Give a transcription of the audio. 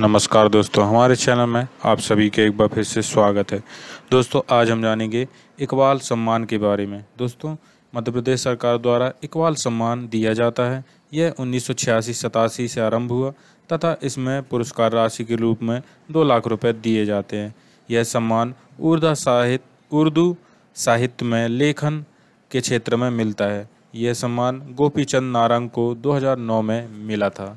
नमस्कार दोस्तों हमारे चैनल में आप सभी के एक बार फिर से स्वागत है दोस्तों आज हम जानेंगे इकबाल सम्मान के बारे में दोस्तों मध्य प्रदेश सरकार द्वारा इकबाल सम्मान दिया जाता है यह उन्नीस सौ से आरंभ हुआ तथा इसमें पुरस्कार राशि के रूप में दो लाख रुपए दिए जाते हैं यह सम्मान उर्दा साहित्य उर्दू साहित्य में लेखन के क्षेत्र में मिलता है यह सम्मान गोपीचंद नारंग को 2009 में मिला था